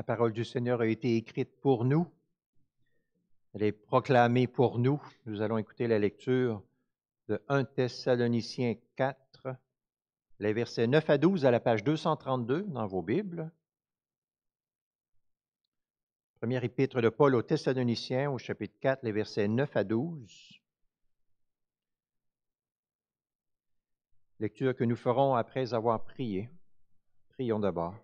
La parole du Seigneur a été écrite pour nous. Elle est proclamée pour nous. Nous allons écouter la lecture de 1 Thessaloniciens 4, les versets 9 à 12 à la page 232 dans vos Bibles. Première épître de Paul aux Thessaloniciens au chapitre 4, les versets 9 à 12. Lecture que nous ferons après avoir prié. Prions d'abord.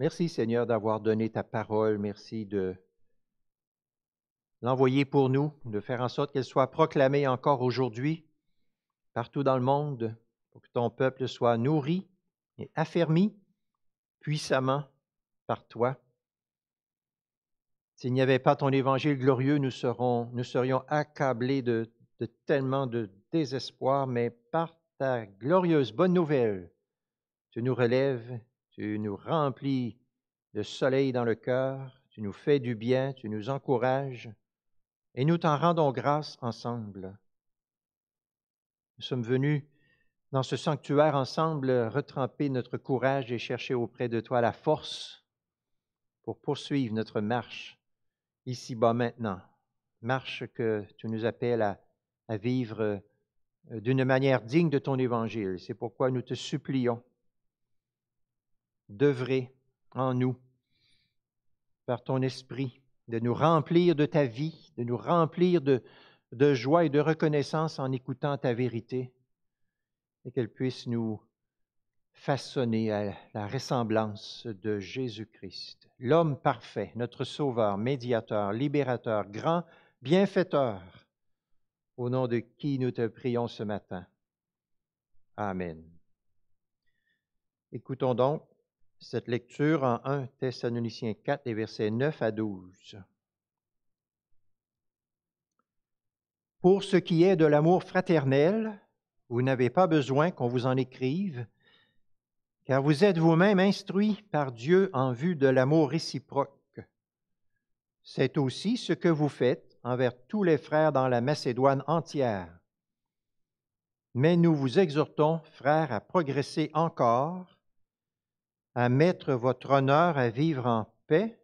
Merci Seigneur d'avoir donné ta parole. Merci de l'envoyer pour nous, de faire en sorte qu'elle soit proclamée encore aujourd'hui partout dans le monde, pour que ton peuple soit nourri et affermi puissamment par toi. S'il n'y avait pas ton évangile glorieux, nous, serons, nous serions accablés de, de tellement de désespoir, mais par ta glorieuse bonne nouvelle, tu nous relèves tu nous remplis de soleil dans le cœur, tu nous fais du bien, tu nous encourages, et nous t'en rendons grâce ensemble. Nous sommes venus dans ce sanctuaire ensemble retremper notre courage et chercher auprès de toi la force pour poursuivre notre marche ici-bas maintenant, marche que tu nous appelles à, à vivre euh, d'une manière digne de ton évangile. C'est pourquoi nous te supplions d'œuvrer en nous par ton esprit, de nous remplir de ta vie, de nous remplir de, de joie et de reconnaissance en écoutant ta vérité, et qu'elle puisse nous façonner à la ressemblance de Jésus-Christ, l'homme parfait, notre sauveur, médiateur, libérateur, grand bienfaiteur, au nom de qui nous te prions ce matin. Amen. Écoutons donc cette lecture en 1 Thessaloniciens 4 et versets 9 à 12. Pour ce qui est de l'amour fraternel, vous n'avez pas besoin qu'on vous en écrive, car vous êtes vous-même instruits par Dieu en vue de l'amour réciproque. C'est aussi ce que vous faites envers tous les frères dans la Macédoine entière. Mais nous vous exhortons, frères, à progresser encore à mettre votre honneur à vivre en paix,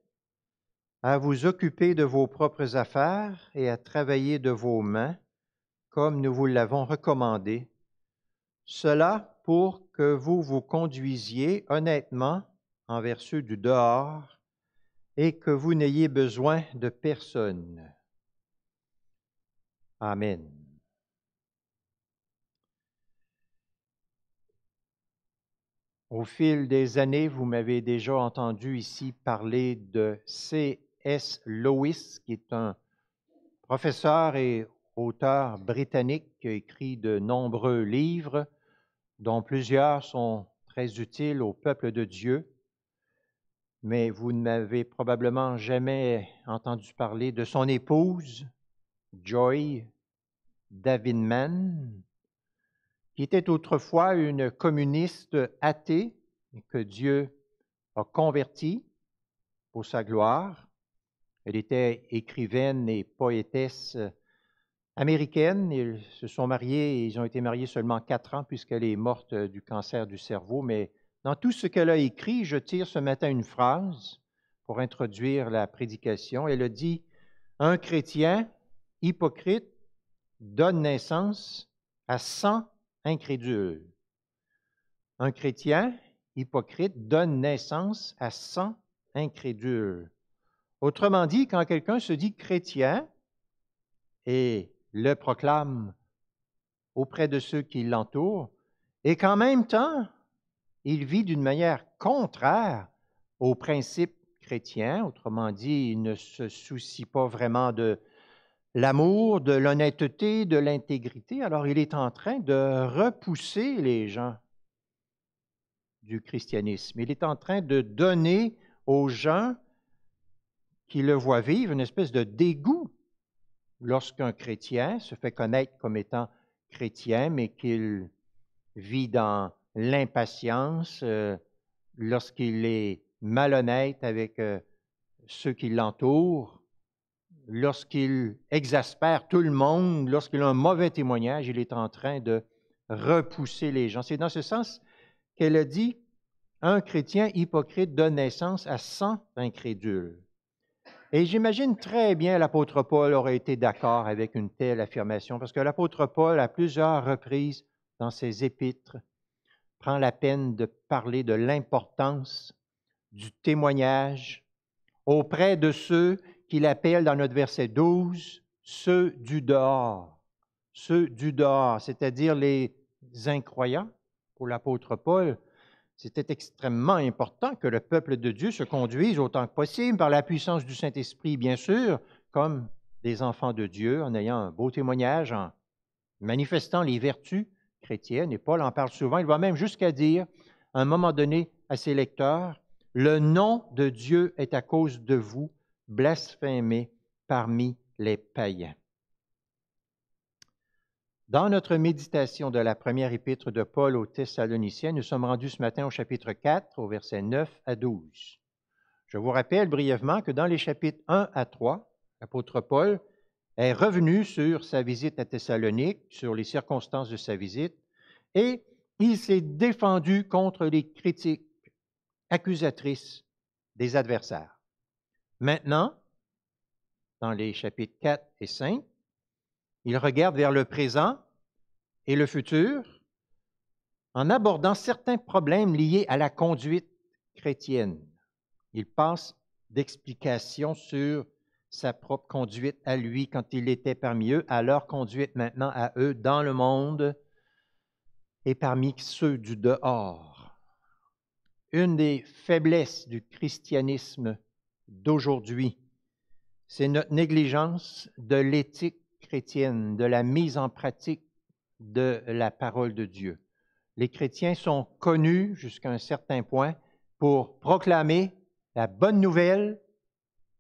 à vous occuper de vos propres affaires et à travailler de vos mains, comme nous vous l'avons recommandé. Cela pour que vous vous conduisiez honnêtement envers ceux du dehors et que vous n'ayez besoin de personne. Amen. Au fil des années, vous m'avez déjà entendu ici parler de C.S. Lewis, qui est un professeur et auteur britannique qui a écrit de nombreux livres, dont plusieurs sont très utiles au peuple de Dieu. Mais vous ne m'avez probablement jamais entendu parler de son épouse, Joy Davidman, était autrefois une communiste athée que Dieu a convertie pour sa gloire. Elle était écrivaine et poétesse américaine. Ils se sont mariés ils ont été mariés seulement quatre ans puisqu'elle est morte du cancer du cerveau. Mais dans tout ce qu'elle a écrit, je tire ce matin une phrase pour introduire la prédication. Elle a dit Un chrétien hypocrite donne naissance à 100 incrédule. Un chrétien hypocrite donne naissance à 100 incrédules. Autrement dit, quand quelqu'un se dit chrétien et le proclame auprès de ceux qui l'entourent, et qu'en même temps, il vit d'une manière contraire aux principes chrétiens, autrement dit, il ne se soucie pas vraiment de l'amour, de l'honnêteté, de l'intégrité. Alors il est en train de repousser les gens du christianisme. Il est en train de donner aux gens qui le voient vivre une espèce de dégoût lorsqu'un chrétien se fait connaître comme étant chrétien, mais qu'il vit dans l'impatience, euh, lorsqu'il est malhonnête avec euh, ceux qui l'entourent, lorsqu'il exaspère tout le monde, lorsqu'il a un mauvais témoignage, il est en train de repousser les gens. C'est dans ce sens qu'elle a dit, un chrétien hypocrite donne naissance à cent incrédules. Et j'imagine très bien l'apôtre Paul aurait été d'accord avec une telle affirmation, parce que l'apôtre Paul, à plusieurs reprises dans ses épîtres, prend la peine de parler de l'importance du témoignage auprès de ceux qu'il appelle dans notre verset 12 ceux du dehors, ceux du dehors, c'est-à-dire les incroyants pour l'apôtre Paul. C'était extrêmement important que le peuple de Dieu se conduise autant que possible par la puissance du Saint-Esprit, bien sûr, comme des enfants de Dieu, en ayant un beau témoignage, en manifestant les vertus chrétiennes. Et Paul en parle souvent. Il va même jusqu'à dire, à un moment donné, à ses lecteurs, le nom de Dieu est à cause de vous blasphémé parmi les païens. Dans notre méditation de la première épître de Paul aux Thessaloniciens, nous sommes rendus ce matin au chapitre 4, au verset 9 à 12. Je vous rappelle brièvement que dans les chapitres 1 à 3, l'apôtre Paul est revenu sur sa visite à Thessalonique, sur les circonstances de sa visite, et il s'est défendu contre les critiques accusatrices des adversaires. Maintenant, dans les chapitres 4 et 5, il regarde vers le présent et le futur en abordant certains problèmes liés à la conduite chrétienne. Il passe d'explications sur sa propre conduite à lui quand il était parmi eux, à leur conduite maintenant à eux dans le monde et parmi ceux du dehors. Une des faiblesses du christianisme d'aujourd'hui. C'est notre négligence de l'éthique chrétienne, de la mise en pratique de la parole de Dieu. Les chrétiens sont connus jusqu'à un certain point pour proclamer la bonne nouvelle,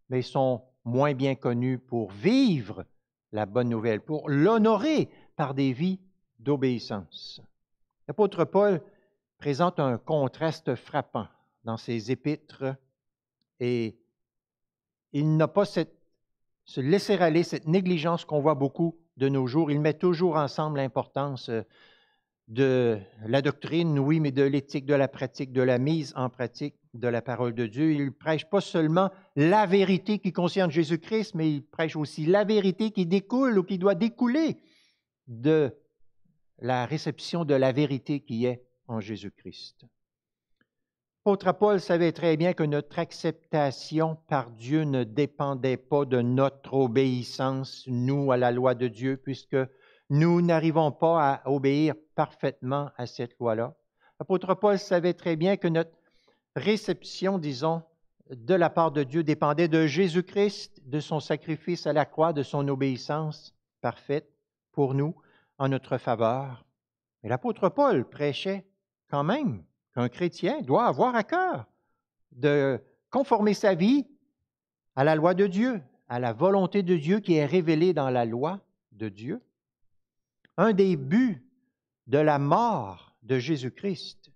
mais sont moins bien connus pour vivre la bonne nouvelle, pour l'honorer par des vies d'obéissance. L'apôtre Paul présente un contraste frappant dans ses épîtres et il n'a pas cette, laisser aller, cette négligence qu'on voit beaucoup de nos jours. Il met toujours ensemble l'importance euh, de la doctrine, oui, mais de l'éthique, de la pratique, de la mise en pratique de la parole de Dieu. Il prêche pas seulement la vérité qui concerne Jésus-Christ, mais il prêche aussi la vérité qui découle ou qui doit découler de la réception de la vérité qui est en Jésus-Christ. L'apôtre Paul savait très bien que notre acceptation par Dieu ne dépendait pas de notre obéissance, nous, à la loi de Dieu, puisque nous n'arrivons pas à obéir parfaitement à cette loi-là. L'apôtre Paul savait très bien que notre réception, disons, de la part de Dieu dépendait de Jésus-Christ, de son sacrifice à la croix, de son obéissance parfaite pour nous, en notre faveur. et l'apôtre Paul prêchait quand même qu'un chrétien doit avoir à cœur de conformer sa vie à la loi de Dieu, à la volonté de Dieu qui est révélée dans la loi de Dieu. Un des buts de la mort de Jésus-Christ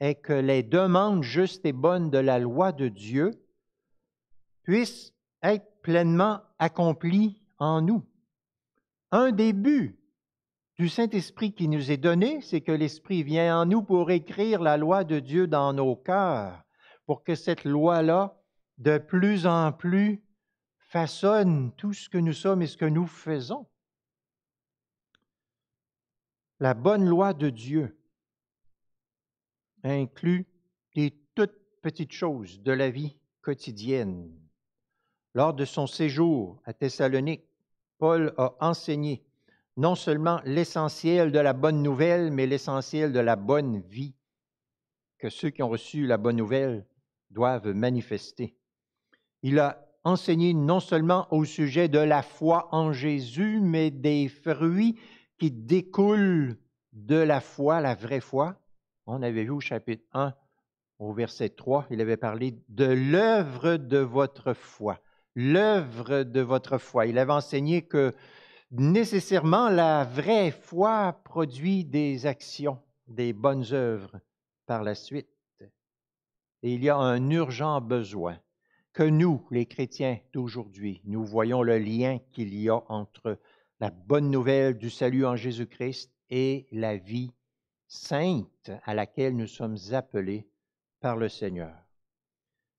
est que les demandes justes et bonnes de la loi de Dieu puissent être pleinement accomplies en nous. Un des buts du Saint-Esprit qui nous est donné, c'est que l'Esprit vient en nous pour écrire la loi de Dieu dans nos cœurs, pour que cette loi-là, de plus en plus, façonne tout ce que nous sommes et ce que nous faisons. La bonne loi de Dieu inclut les toutes petites choses de la vie quotidienne. Lors de son séjour à Thessalonique, Paul a enseigné non seulement l'essentiel de la bonne nouvelle, mais l'essentiel de la bonne vie que ceux qui ont reçu la bonne nouvelle doivent manifester. Il a enseigné non seulement au sujet de la foi en Jésus, mais des fruits qui découlent de la foi, la vraie foi. On avait vu au chapitre 1, au verset 3, il avait parlé de l'œuvre de votre foi. L'œuvre de votre foi. Il avait enseigné que nécessairement la vraie foi produit des actions, des bonnes œuvres par la suite. Et il y a un urgent besoin que nous, les chrétiens d'aujourd'hui, nous voyons le lien qu'il y a entre la bonne nouvelle du salut en Jésus-Christ et la vie sainte à laquelle nous sommes appelés par le Seigneur.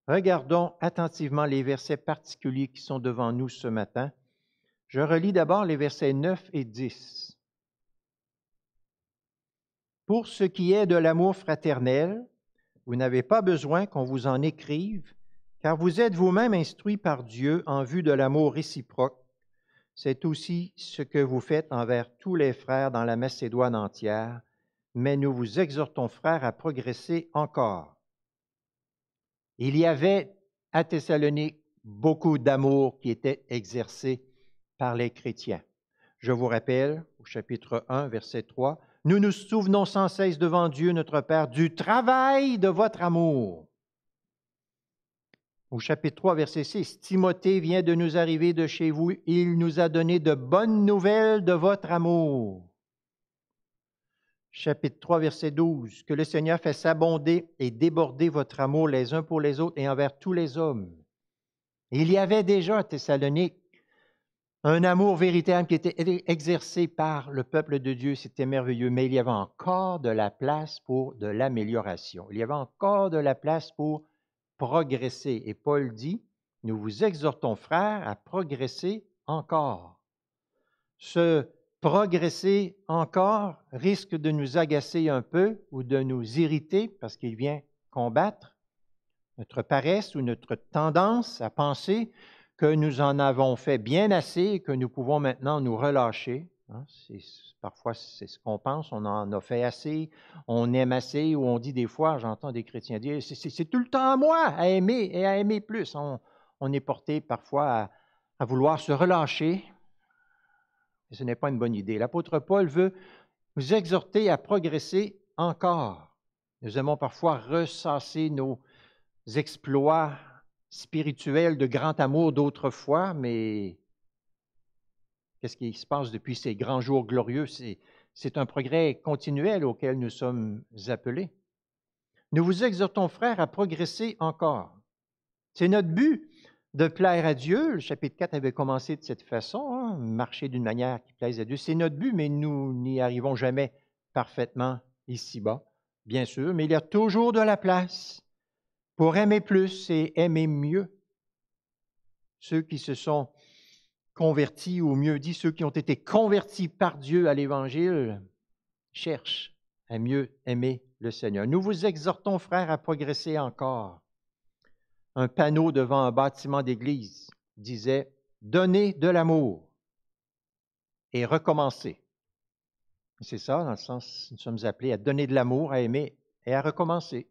Regardons attentivement les versets particuliers qui sont devant nous ce matin. Je relis d'abord les versets 9 et 10. Pour ce qui est de l'amour fraternel, vous n'avez pas besoin qu'on vous en écrive, car vous êtes vous-même instruits par Dieu en vue de l'amour réciproque. C'est aussi ce que vous faites envers tous les frères dans la Macédoine entière, mais nous vous exhortons, frères, à progresser encore. Il y avait à Thessalonique beaucoup d'amour qui était exercé par les chrétiens. Je vous rappelle, au chapitre 1, verset 3, Nous nous souvenons sans cesse devant Dieu notre Père du travail de votre amour. Au chapitre 3, verset 6, Timothée vient de nous arriver de chez vous, il nous a donné de bonnes nouvelles de votre amour. Chapitre 3, verset 12, Que le Seigneur fasse abonder et déborder votre amour les uns pour les autres et envers tous les hommes. Il y avait déjà à Thessalonique un amour véritable qui était exercé par le peuple de Dieu, c'était merveilleux, mais il y avait encore de la place pour de l'amélioration. Il y avait encore de la place pour progresser. Et Paul dit, nous vous exhortons, frères, à progresser encore. Ce progresser encore risque de nous agacer un peu ou de nous irriter parce qu'il vient combattre notre paresse ou notre tendance à penser que nous en avons fait bien assez et que nous pouvons maintenant nous relâcher. Hein. parfois, c'est ce qu'on pense, on en a fait assez, on aime assez, ou on dit des fois, j'entends des chrétiens dire, c'est tout le temps à moi à aimer et à aimer plus. On, est porté parfois à, vouloir se relâcher, et ce n'est pas une bonne idée. L'apôtre Paul veut nous exhorter à progresser encore. Nous aimons parfois ressasser nos exploits, spirituel de grand amour d'autrefois, mais qu'est-ce qui se passe depuis ces grands jours glorieux? C'est un progrès continuel auquel nous sommes appelés. Nous vous exhortons, frères, à progresser encore. C'est notre but de plaire à Dieu. Le chapitre 4 avait commencé de cette façon, hein, marcher d'une manière qui plaise à Dieu. C'est notre but, mais nous n'y arrivons jamais parfaitement ici-bas, bien sûr, mais il y a toujours de la place pour aimer plus et aimer mieux ceux qui se sont convertis, ou mieux dit, ceux qui ont été convertis par Dieu à l'Évangile, cherchent à mieux aimer le Seigneur. Nous vous exhortons, frères, à progresser encore. Un panneau devant un bâtiment d'église disait Donnez de l'amour et recommencez. C'est ça, dans le sens, nous sommes appelés à donner de l'amour, à aimer et à recommencer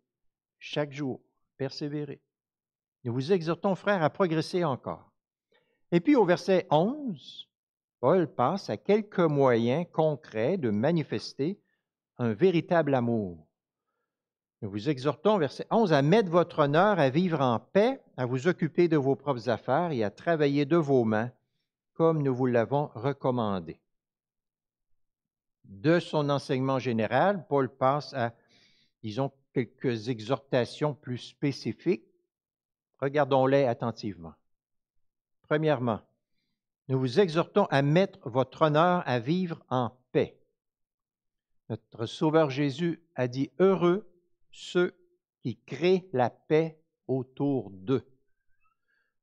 chaque jour persévérer. Nous vous exhortons, frères, à progresser encore. Et puis au verset 11, Paul passe à quelques moyens concrets de manifester un véritable amour. Nous vous exhortons, verset 11, à mettre votre honneur à vivre en paix, à vous occuper de vos propres affaires et à travailler de vos mains, comme nous vous l'avons recommandé. De son enseignement général, Paul passe à, disons, quelques exhortations plus spécifiques. Regardons-les attentivement. Premièrement, nous vous exhortons à mettre votre honneur à vivre en paix. Notre Sauveur Jésus a dit Heureux ceux qui créent la paix autour d'eux.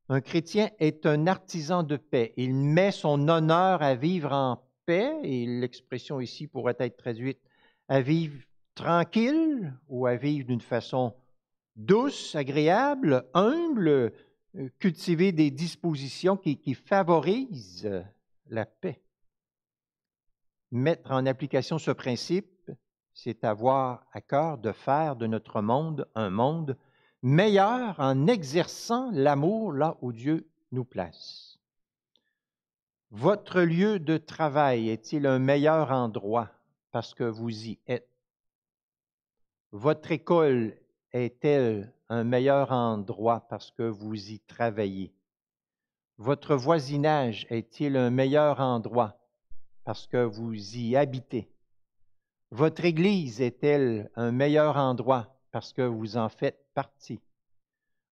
Un chrétien est un artisan de paix. Il met son honneur à vivre en paix, et l'expression ici pourrait être traduite à vivre tranquille ou à vivre d'une façon douce, agréable, humble, euh, cultiver des dispositions qui, favorisent la paix. Mettre en application ce principe, c'est avoir à cœur de faire de notre monde un monde meilleur en exerçant l'amour là où Dieu nous place. Votre lieu de travail est-il un meilleur endroit parce que vous y êtes? Votre école est-elle un meilleur endroit parce que vous y travaillez? Votre voisinage est-il un meilleur endroit parce que vous y habitez? Votre Église est-elle un meilleur endroit parce que vous en faites partie?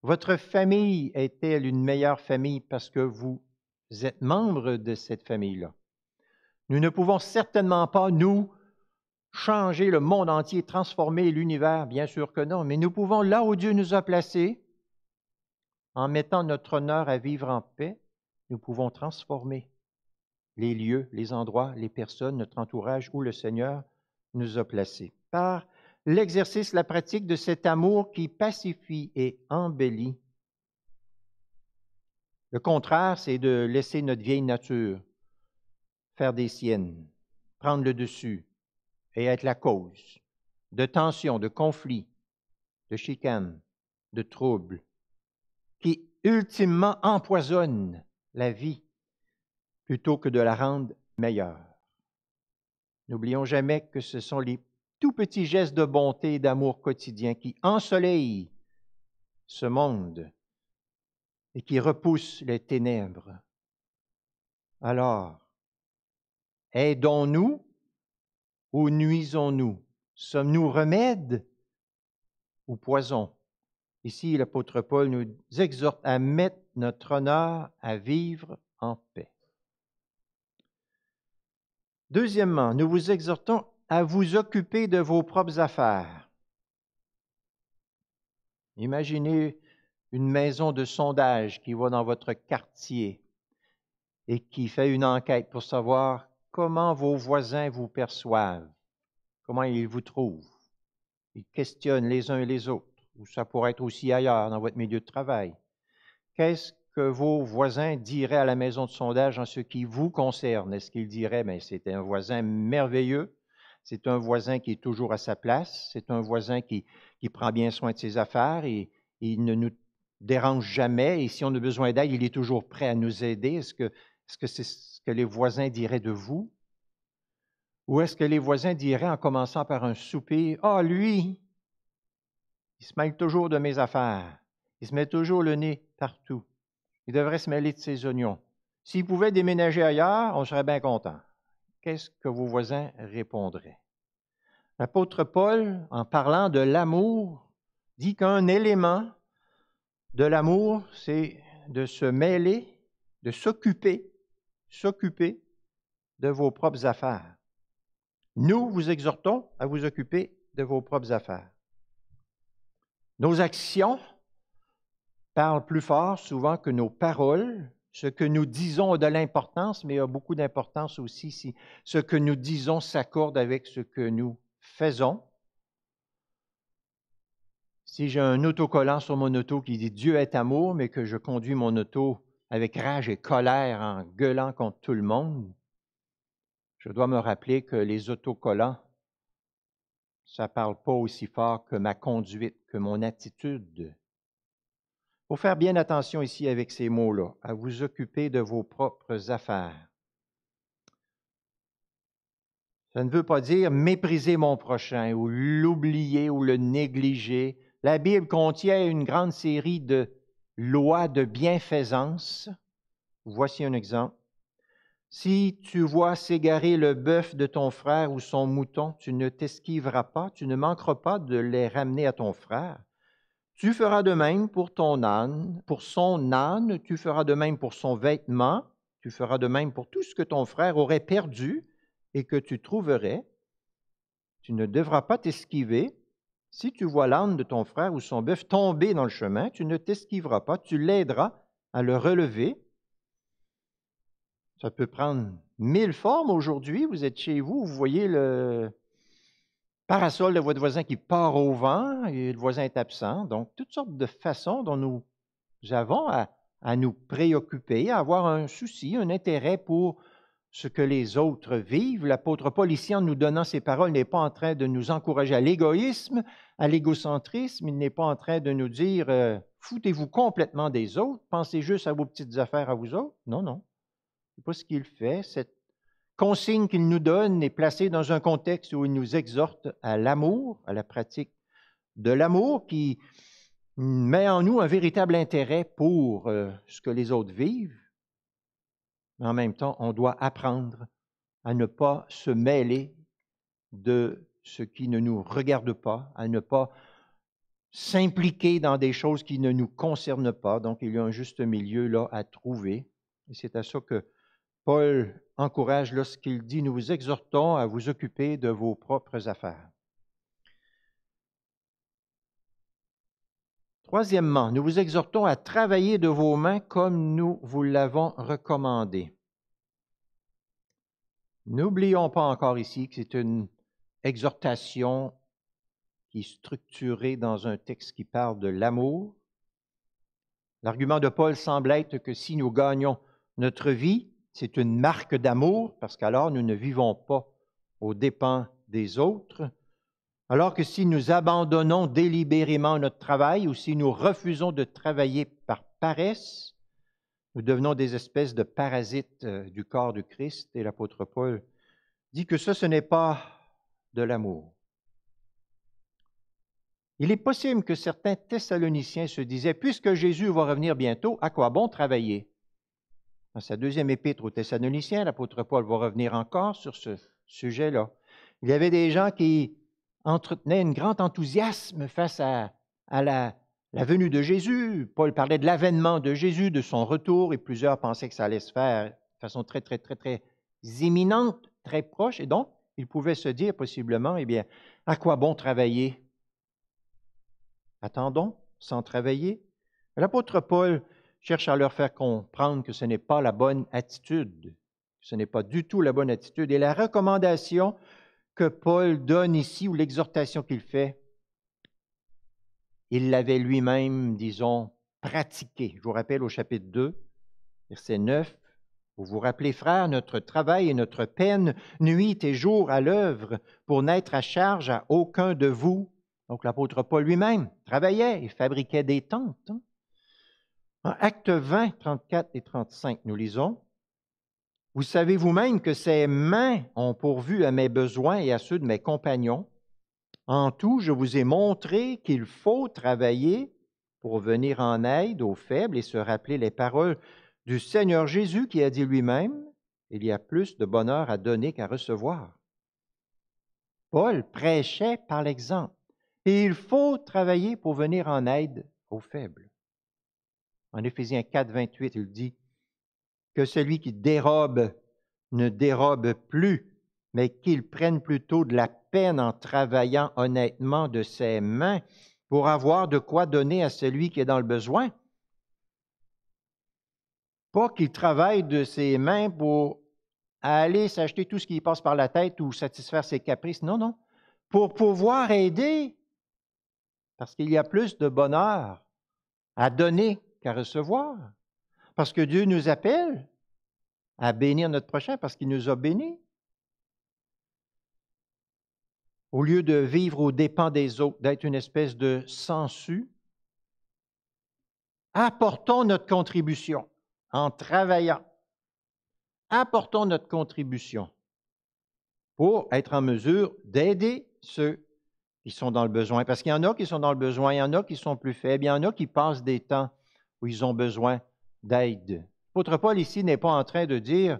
Votre famille est-elle une meilleure famille parce que vous êtes membre de cette famille-là? Nous ne pouvons certainement pas, nous, changer le monde entier, transformer l'univers, bien sûr que non, mais nous pouvons, là où Dieu nous a placés, en mettant notre honneur à vivre en paix, nous pouvons transformer les lieux, les endroits, les personnes, notre entourage où le Seigneur nous a placés, par l'exercice, la pratique de cet amour qui pacifie et embellit. Le contraire, c'est de laisser notre vieille nature faire des siennes, prendre le dessus, et être la cause de tensions, de conflits, de chicanes, de troubles, qui ultimement empoisonnent la vie plutôt que de la rendre meilleure. N'oublions jamais que ce sont les tout petits gestes de bonté et d'amour quotidien qui ensoleillent ce monde et qui repoussent les ténèbres. Alors, aidons-nous ou nuisons-nous? Sommes-nous remède ou poison? Ici, l'apôtre Paul nous exhorte à mettre notre honneur à vivre en paix. Deuxièmement, nous vous exhortons à vous occuper de vos propres affaires. Imaginez une maison de sondage qui va dans votre quartier et qui fait une enquête pour savoir comment vos voisins vous perçoivent, comment ils vous trouvent. Ils questionnent les uns et les autres, ou ça pourrait être aussi ailleurs dans votre milieu de travail. Qu'est-ce que vos voisins diraient à la maison de sondage en ce qui vous concerne? Est-ce qu'ils diraient, mais ben, c'est un voisin merveilleux, c'est un voisin qui est toujours à sa place, c'est un voisin qui, prend bien soin de ses affaires et, il ne nous dérange jamais et si on a besoin d'aide, il est toujours prêt à nous aider. Est-ce que, est -ce que c'est que les voisins diraient de vous? Ou est-ce que les voisins diraient en commençant par un soupir, Ah, lui, il se mêle toujours de mes affaires, il se met toujours le nez partout, il devrait se mêler de ses oignons. S'il pouvait déménager ailleurs, on serait bien content. Qu'est-ce que vos voisins répondraient? L'apôtre Paul, en parlant de l'amour, dit qu'un élément de l'amour, c'est de se mêler, de s'occuper s'occuper de vos propres affaires. Nous vous exhortons à vous occuper de vos propres affaires. Nos actions parlent plus fort souvent que nos paroles. Ce que nous disons a de l'importance, mais a beaucoup d'importance aussi si ce que nous disons s'accorde avec ce que nous faisons. Si j'ai un autocollant sur mon auto qui dit Dieu est amour, mais que je conduis mon auto avec rage et colère en gueulant contre tout le monde, je dois me rappeler que les autocollants, ça ne parle pas aussi fort que ma conduite, que mon attitude. Il faut faire bien attention ici avec ces mots-là, à vous occuper de vos propres affaires. Ça ne veut pas dire mépriser mon prochain ou l'oublier ou le négliger. La Bible contient une grande série de loi de bienfaisance. Voici un exemple. Si tu vois s'égarer le bœuf de ton frère ou son mouton, tu ne t'esquiveras pas, tu ne manqueras pas de les ramener à ton frère. Tu feras de même pour ton âne, pour son âne, tu feras de même pour son vêtement, tu feras de même pour tout ce que ton frère aurait perdu et que tu trouverais. Tu ne devras pas t'esquiver, si tu vois l'âne de ton frère ou son bœuf tomber dans le chemin, tu ne t'esquiveras pas, tu l'aideras à le relever. Ça peut prendre mille formes aujourd'hui. Vous êtes chez vous, vous voyez le parasol de votre voisin qui part au vent et le voisin est absent. Donc, toutes sortes de façons dont nous avons à, à nous préoccuper, à avoir un souci, un intérêt pour ce que les autres vivent. L'apôtre Paul, ici, en nous donnant ces paroles, n'est pas en train de nous encourager à l'égoïsme, à l'égocentrisme. Il n'est pas en train de nous dire euh, foutez-vous complètement des autres, pensez juste à vos petites affaires à vous autres. Non, non. Ce n'est pas ce qu'il fait. Cette consigne qu'il nous donne est placée dans un contexte où il nous exhorte à l'amour, à la pratique de l'amour qui met en nous un véritable intérêt pour euh, ce que les autres vivent mais en même temps, on doit apprendre à ne pas se mêler de ce qui ne nous regarde pas, à ne pas s'impliquer dans des choses qui ne nous concernent pas. Donc, il y a un juste milieu là à trouver. Et c'est à ça que Paul encourage lorsqu'il dit, nous vous exhortons à vous occuper de vos propres affaires. Troisièmement, nous vous exhortons à travailler de vos mains comme nous vous l'avons recommandé. N'oublions pas encore ici que c'est une exhortation qui est structurée dans un texte qui parle de l'amour. L'argument de Paul semble être que si nous gagnons notre vie, c'est une marque d'amour, parce qu'alors nous ne vivons pas aux dépens des autres. Alors que si nous abandonnons délibérément notre travail ou si nous refusons de travailler par paresse, nous devenons des espèces de parasites euh, du corps du Christ. Et l'apôtre Paul dit que ça, ce n'est pas de l'amour. Il est possible que certains Thessaloniciens se disaient, puisque Jésus va revenir bientôt, à quoi bon travailler Dans sa deuxième épître aux Thessaloniciens, l'apôtre Paul va revenir encore sur ce sujet-là. Il y avait des gens qui entretenait un grand enthousiasme face à, à la, la, venue de Jésus. Paul parlait de l'avènement de Jésus, de son retour, et plusieurs pensaient que ça allait se faire de façon très, très, très, très imminente, très proche. Et donc, ils pouvaient se dire possiblement, eh bien, à quoi bon travailler Attendons sans travailler. L'apôtre Paul cherche à leur faire comprendre que ce n'est pas la bonne attitude, ce n'est pas du tout la bonne attitude. Et la recommandation que Paul donne ici ou l'exhortation qu'il fait, il l'avait lui-même, disons, pratiqué. Je vous rappelle au chapitre 2, verset 9, vous vous rappelez, frères, notre travail et notre peine, nuit et jour à l'œuvre, pour n'être à charge à aucun de vous. Donc l'apôtre Paul lui-même travaillait et fabriquait des tentes. Hein. En Acte 20, 34 et 35, nous lisons, vous savez vous-même que ces mains ont pourvu à mes besoins et à ceux de mes compagnons. En tout, je vous ai montré qu'il faut travailler pour venir en aide aux faibles et se rappeler les paroles du Seigneur Jésus qui a dit lui-même, il y a plus de bonheur à donner qu'à recevoir. Paul prêchait par l'exemple, et il faut travailler pour venir en aide aux faibles. En Éphésiens 4, 28, il dit, que celui qui dérobe ne dérobe plus, mais qu'il prenne plutôt de la peine en travaillant honnêtement de ses mains pour avoir de quoi donner à celui qui est dans le besoin. Pas qu'il travaille de ses mains pour aller s'acheter tout ce qui passe par la tête ou satisfaire ses caprices. Non, non. Pour pouvoir aider, parce qu'il y a plus de bonheur à donner qu'à recevoir. Parce que Dieu nous appelle à bénir notre prochain parce qu'il nous a bénis. Au lieu de vivre aux dépens des autres, d'être une espèce de sangsue, apportons notre contribution en travaillant. Apportons notre contribution pour être en mesure d'aider ceux qui sont dans le besoin. Parce qu'il y en a qui sont dans le besoin, il y en a qui sont plus faibles, il y en a qui passent des temps où ils ont besoin d'aide. L'apôtre Paul ici n'est pas en train de dire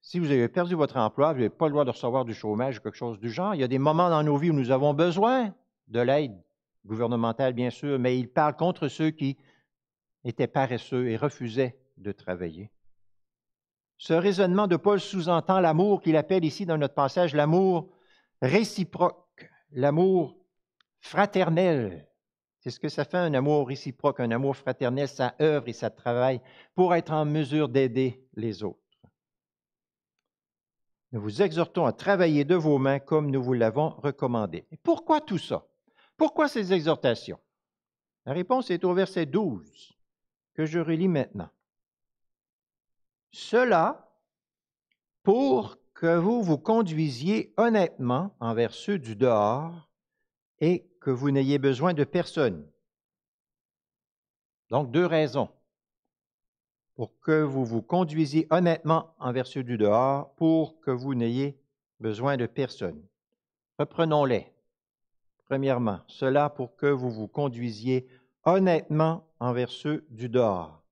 si vous avez perdu votre emploi, vous n'avez pas le droit de recevoir du chômage ou quelque chose du genre. Il y a des moments dans nos vies où nous avons besoin de l'aide gouvernementale, bien sûr, mais il parle contre ceux qui étaient paresseux et refusaient de travailler. Ce raisonnement de Paul sous-entend l'amour qu'il appelle ici dans notre passage l'amour réciproque, l'amour fraternel, est ce que ça fait un amour réciproque, un amour fraternel, ça œuvre et ça travaille pour être en mesure d'aider les autres. Nous vous exhortons à travailler de vos mains comme nous vous l'avons recommandé. Et pourquoi tout ça? Pourquoi ces exhortations? La réponse est au verset 12 que je relis maintenant. Cela pour que vous vous conduisiez honnêtement envers ceux du dehors et que vous n'ayez besoin de personne. Donc deux raisons pour que vous vous conduisiez honnêtement envers ceux du dehors, pour que vous n'ayez besoin de personne. Reprenons-les. Premièrement, cela pour que vous vous conduisiez honnêtement envers ceux du dehors.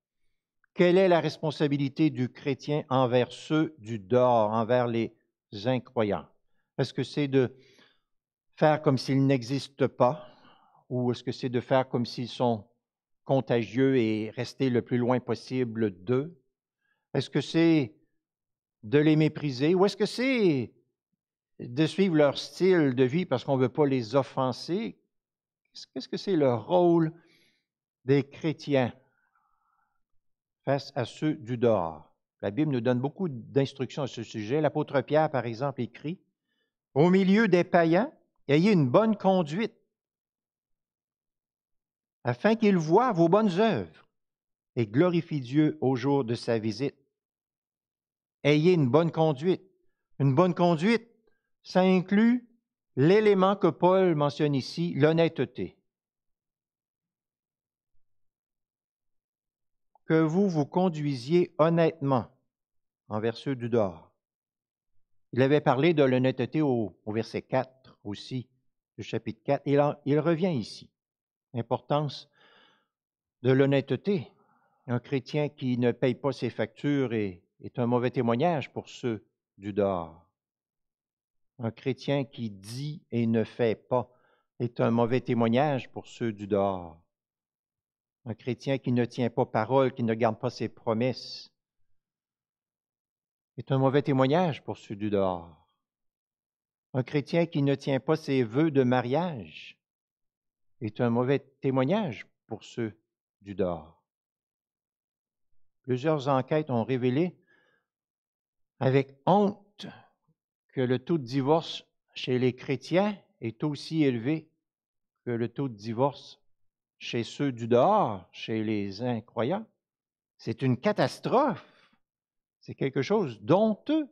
Quelle est la responsabilité du chrétien envers ceux du dehors, envers les incroyants? Est-ce que c'est de faire comme s'ils n'existent pas ou est-ce que c'est de faire comme s'ils sont contagieux et rester le plus loin possible d'eux? Est-ce que c'est de les mépriser ou est-ce que c'est de suivre leur style de vie parce qu'on ne veut pas les offenser? Qu'est-ce que c'est le rôle des chrétiens face à ceux du dehors? La Bible nous donne beaucoup d'instructions à ce sujet. L'apôtre Pierre, par exemple, écrit, Au milieu des païens, Ayez une bonne conduite, afin qu'il voie vos bonnes œuvres et glorifie Dieu au jour de sa visite. Ayez une bonne conduite. Une bonne conduite, ça inclut l'élément que Paul mentionne ici, l'honnêteté. Que vous vous conduisiez honnêtement envers ceux du dehors. Il avait parlé de l'honnêteté au, au verset 4 aussi le chapitre 4. Il, revient ici. L'importance de l'honnêteté. Un chrétien qui ne paye pas ses factures est un mauvais témoignage pour ceux du dehors. Un chrétien qui dit et ne fait pas est un mauvais témoignage pour ceux du dehors. Un chrétien qui ne tient pas parole, qui ne garde pas ses promesses, est un mauvais témoignage pour ceux du dehors. Un chrétien qui ne tient pas ses vœux de mariage est un mauvais témoignage pour ceux du dehors. Plusieurs enquêtes ont révélé avec honte que le taux de divorce chez les chrétiens est aussi élevé que le taux de divorce chez ceux du dehors, chez les incroyants. C'est une catastrophe. C'est quelque chose d'honteux.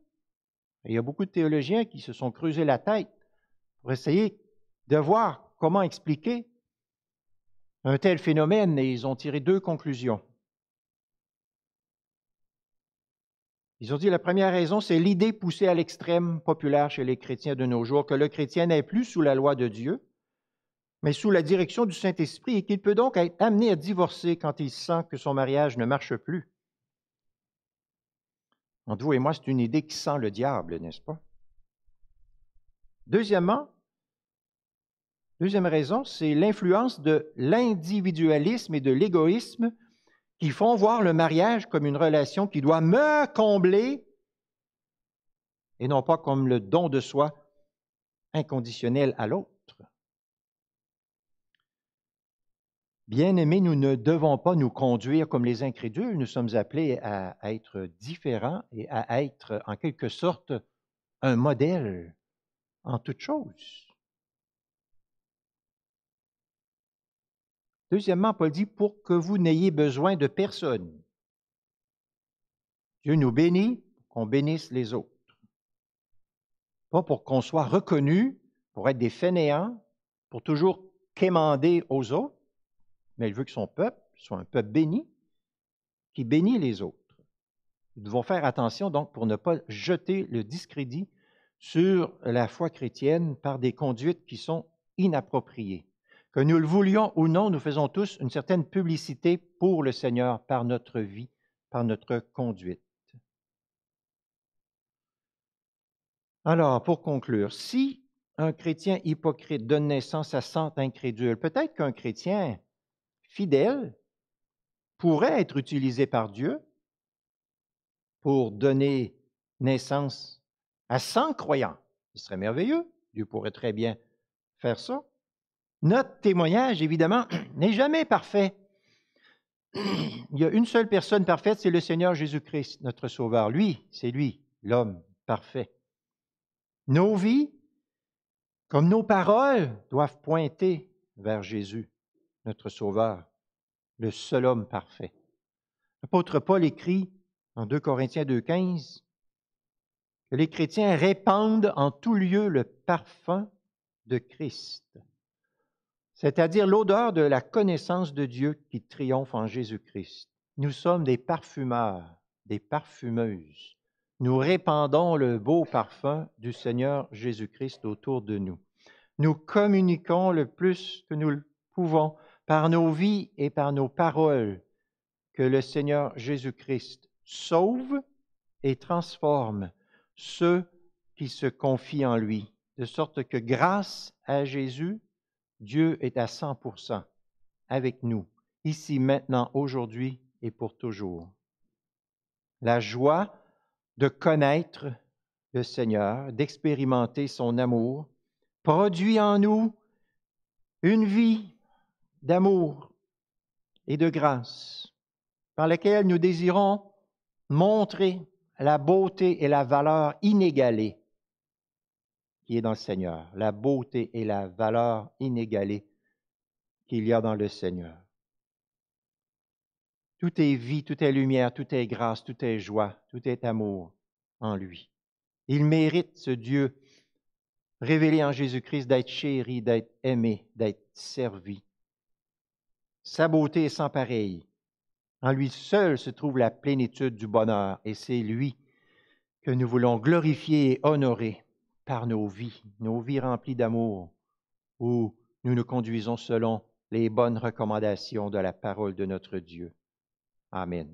Il y a beaucoup de théologiens qui se sont creusés la tête pour essayer de voir comment expliquer un tel phénomène et ils ont tiré deux conclusions. Ils ont dit la première raison, c'est l'idée poussée à l'extrême populaire chez les chrétiens de nos jours que le chrétien n'est plus sous la loi de Dieu, mais sous la direction du Saint-Esprit et qu'il peut donc être amené à divorcer quand il sent que son mariage ne marche plus. Entre vous et moi, c'est une idée qui sent le diable, n'est-ce pas? Deuxièmement, deuxième raison, c'est l'influence de l'individualisme et de l'égoïsme qui font voir le mariage comme une relation qui doit me combler et non pas comme le don de soi inconditionnel à l'autre. Bien-aimés, nous ne devons pas nous conduire comme les incrédules, nous sommes appelés à, être différents et à être en quelque sorte un modèle en toutes choses. Deuxièmement, Paul dit pour que vous n'ayez besoin de personne. Dieu nous bénit qu'on bénisse les autres. Pas pour qu'on soit reconnu, pour être des fainéants, pour toujours quémander aux autres, mais il veut que son peuple soit un peuple béni, qui bénit les autres. Nous devons faire attention donc pour ne pas jeter le discrédit sur la foi chrétienne par des conduites qui sont inappropriées. Que nous le voulions ou non, nous faisons tous une certaine publicité pour le Seigneur par notre vie, par notre conduite. Alors, pour conclure, si un chrétien hypocrite donne naissance à cent incrédule, peut-être qu'un chrétien fidèle pourrait être utilisé par Dieu pour donner naissance à 100 croyants. Ce serait merveilleux. Dieu pourrait très bien faire ça. Notre témoignage, évidemment, n'est jamais parfait. Il y a une seule personne parfaite, c'est le Seigneur Jésus-Christ, notre Sauveur. Lui, c'est lui, l'homme parfait. Nos vies, comme nos paroles, doivent pointer vers Jésus notre Sauveur, le seul homme parfait. L'apôtre Paul écrit en 2 Corinthiens 2.15 que les chrétiens répandent en tout lieu le parfum de Christ, c'est-à-dire l'odeur de la connaissance de Dieu qui triomphe en Jésus-Christ. Nous sommes des parfumeurs, des parfumeuses. Nous répandons le beau parfum du Seigneur Jésus-Christ autour de nous. Nous communiquons le plus que nous le pouvons par nos vies et par nos paroles que le Seigneur Jésus-Christ sauve et transforme ceux qui se confient en lui, de sorte que grâce à Jésus, Dieu est à 100% avec nous, ici, maintenant, aujourd'hui et pour toujours. La joie de connaître le Seigneur, d'expérimenter son amour, produit en nous une vie d'amour et de grâce par laquelle nous désirons montrer la beauté et la valeur inégalée qui est dans le Seigneur, la beauté et la valeur inégalée qu'il y a dans le Seigneur. Tout est vie, tout est lumière, tout est grâce, tout est joie, tout est amour en lui. Il mérite ce Dieu révélé en Jésus-Christ d'être chéri, d'être aimé, d'être servi, sa beauté est sans pareille. En lui seul se trouve la plénitude du bonheur, et c'est lui que nous voulons glorifier et honorer par nos vies, nos vies remplies d'amour, où nous nous conduisons selon les bonnes recommandations de la parole de notre Dieu. Amen.